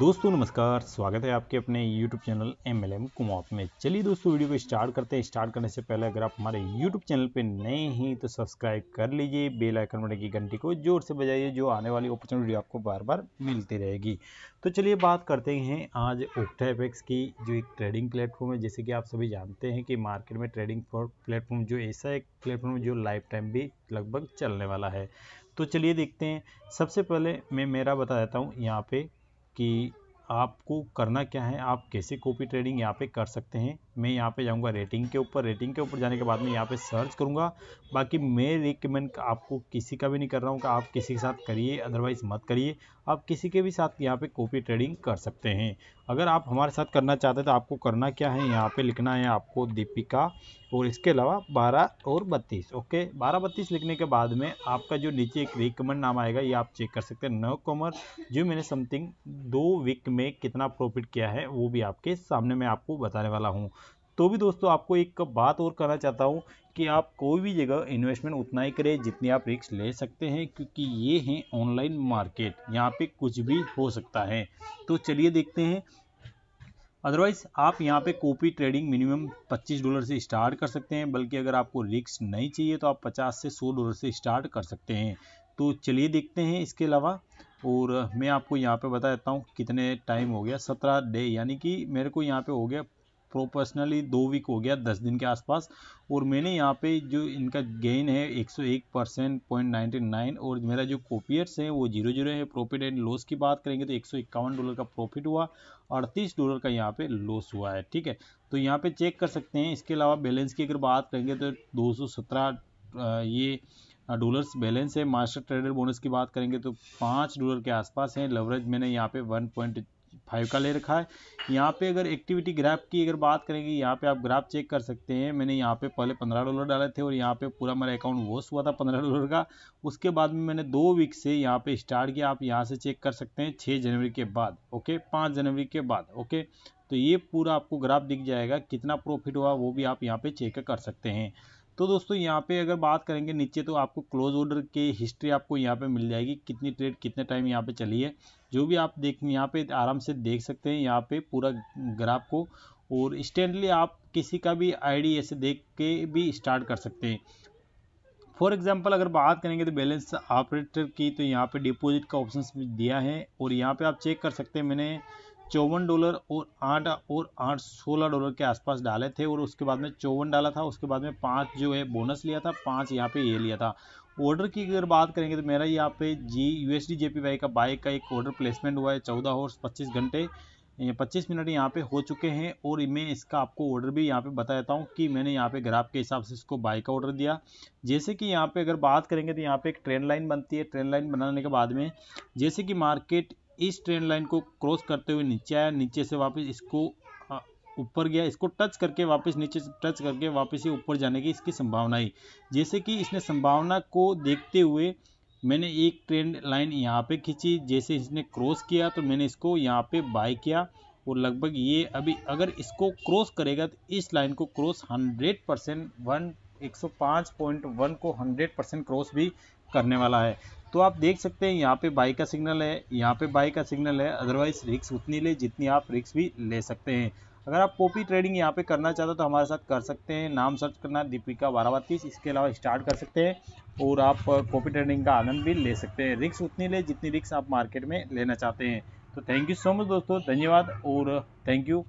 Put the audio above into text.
दोस्तों नमस्कार स्वागत है आपके अपने YouTube channel M L M कुमॉप में चलिए दोस्तों वीडियो को स्टार्ट करते हैं स्टार्ट करने से पहले अगर आप हमारे YouTube चैनल पर नए हैं तो सब्सक्राइब कर लीजिए बेल आइकन बने की घंटी को जोर से बजाइए जो आने वाली अपॉर्चुनिटी आपको बार बार मिलती रहेगी तो चलिए बात करते हैं आज ओक्टा एपेक्स की जो एक ट्रेडिंग प्लेटफॉर्म है जैसे कि आप सभी जानते हैं कि मार्केट में ट्रेडिंग प्लेटफॉर्म जो ऐसा एक प्लेटफॉर्म जो लाइफ टाइम भी लगभग चलने वाला है तो चलिए देखते हैं सबसे पहले मैं मेरा बता देता हूँ यहाँ पे कि आपको करना क्या है आप कैसे कॉपी ट्रेडिंग यहाँ पे कर सकते हैं मैं यहाँ पे जाऊँगा रेटिंग के ऊपर रेटिंग के ऊपर जाने के बाद में यहाँ पे सर्च करूँगा बाकी मैं रिकमेंड आपको किसी का भी नहीं कर रहा हूँ कि आप किसी के साथ करिए अदरवाइज़ मत करिए आप किसी के भी साथ यहाँ पे कॉपी ट्रेडिंग कर सकते हैं अगर आप हमारे साथ करना चाहते हैं तो आपको करना क्या है यहाँ पर लिखना है आपको दीपिका और इसके अलावा बारह और बत्तीस ओके बारह बत्तीस लिखने के बाद में आपका जो नीचे एक रिकमेंड नाम आएगा ये आप चेक कर सकते हैं नो कॉमर जो मैंने समथिंग दो वीक में कितना प्रॉफिट किया है वो भी आपके सामने मैं आपको बताने वाला हूँ तो भी दोस्तों आपको एक बात और कहना चाहता हूँ कि आप कोई भी जगह इन्वेस्टमेंट उतना ही करें जितनी आप रिक्स ले सकते हैं क्योंकि ये हैं ऑनलाइन मार्केट यहाँ पे कुछ भी हो सकता है तो चलिए देखते हैं अदरवाइज़ आप यहाँ पे कॉपी ट्रेडिंग मिनिमम 25 डॉलर से स्टार्ट कर सकते हैं बल्कि अगर आपको रिक्स नहीं चाहिए तो आप 50 से 100 डॉलर से स्टार्ट कर सकते हैं तो चलिए देखते हैं इसके अलावा और मैं आपको यहाँ पे बता देता हूँ कितने टाइम हो गया सत्रह डे यानी कि मेरे को यहाँ पे हो गया प्रोपर्सनली दो वीक हो गया दस दिन के आसपास और मैंने यहाँ पे जो इनका गेन है 101 परसेंट पॉइंट नाइन्टी नाइन और मेरा जो कॉपियर्स है वो जीरो जीरो है प्रॉफिट एंड लॉस की बात करेंगे तो एक डॉलर का प्रॉफिट हुआ अड़तीस डॉलर का यहाँ पे लॉस हुआ है ठीक है तो यहाँ पे चेक कर सकते हैं इसके अलावा बैलेंस की अगर बात करेंगे तो दो ये डॉलर्स बैलेंस है मास्टर ट्रेडर बोनस की बात करेंगे तो पाँच डॉलर के आसपास है लवरेज मैंने यहाँ पे वन पॉइंट फाइव का ले रखा है यहाँ पे अगर एक्टिविटी ग्राफ की अगर बात करेंगे यहाँ पे आप ग्राफ चेक कर सकते हैं मैंने यहाँ पे पहले पंद्रह डॉलर डाले थे और यहाँ पे पूरा मेरा अकाउंट वॉश हुआ था पंद्रह डॉलर का उसके बाद में मैंने दो वीक से यहाँ पे स्टार्ट किया आप यहाँ से चेक कर सकते हैं छः जनवरी के बाद ओके पाँच जनवरी के बाद ओके तो ये पूरा आपको ग्राफ दिख जाएगा कितना प्रॉफिट हुआ वो भी आप यहाँ पर चेक कर सकते हैं तो दोस्तों यहाँ पे अगर बात करेंगे नीचे तो आपको क्लोज ऑर्डर के हिस्ट्री आपको यहाँ पे मिल जाएगी कितनी ट्रेड कितने टाइम यहाँ पे चली है जो भी आप देख यहाँ पे आराम से देख सकते हैं यहाँ पे पूरा ग्राफ को और इंस्टेंटली आप किसी का भी आईडी ऐसे देख के भी स्टार्ट कर सकते हैं फॉर एग्जाम्पल अगर बात करेंगे तो बैलेंस ऑपरेटर की तो यहाँ पे डिपोजिट का ऑप्शन दिया है और यहाँ पे आप चेक कर सकते हैं मैंने चौवन डॉलर और आठ और आठ सोलह डॉलर के आसपास डाले थे और उसके बाद में चौवन डाला था उसके बाद में पाँच जो है बोनस लिया था पाँच यहाँ पे ये लिया था ऑर्डर की अगर बात करेंगे तो मेरा यहाँ पे जी यू एस का बाइक का एक ऑर्डर प्लेसमेंट हुआ है चौदह और पच्चीस घंटे पच्चीस मिनट यहाँ पे हो चुके हैं और मैं इसका आपको ऑर्डर भी यहाँ पे बता देता हूँ कि मैंने यहाँ पे ग्राफ के हिसाब से इसको बाइक का ऑर्डर दिया जैसे कि यहाँ पे अगर बात करेंगे तो यहाँ पे एक ट्रेन लाइन बनती है ट्रेन लाइन बनाने के बाद में जैसे कि मार्केट इस ट्रेन लाइन को क्रॉस करते हुए नीचे आया नीचे से वापस इसको ऊपर गया इसको टच करके वापस नीचे से टच करके वापस ये ऊपर जाने की इसकी संभावना है जैसे कि इसने संभावना को देखते हुए मैंने एक ट्रेन लाइन यहाँ पे खींची जैसे इसने क्रॉस किया तो मैंने इसको यहाँ पे बाय किया और लगभग ये अभी अगर इसको क्रॉस करेगा तो इस लाइन को cross hundred percent one one को हंड्रेड परसेंट क्रॉस भी करने वाला है तो आप देख सकते हैं यहाँ पे बाई का सिग्नल है यहाँ पे बाई का सिग्नल है अदरवाइज रिक्स उतनी ले जितनी आप रिक्स भी ले सकते हैं अगर आप कॉपी ट्रेडिंग यहाँ पे करना चाहते हो तो हमारे साथ कर सकते हैं नाम सर्च करना दीपिका बारावतीस इसके अलावा स्टार्ट कर सकते हैं और आप कॉपी ट्रेडिंग का आनंद भी ले सकते हैं रिक्स उतनी ले जितनी रिक्स आप मार्केट में लेना चाहते हैं तो थैंक यू सो मच दोस्तों धन्यवाद और थैंक यू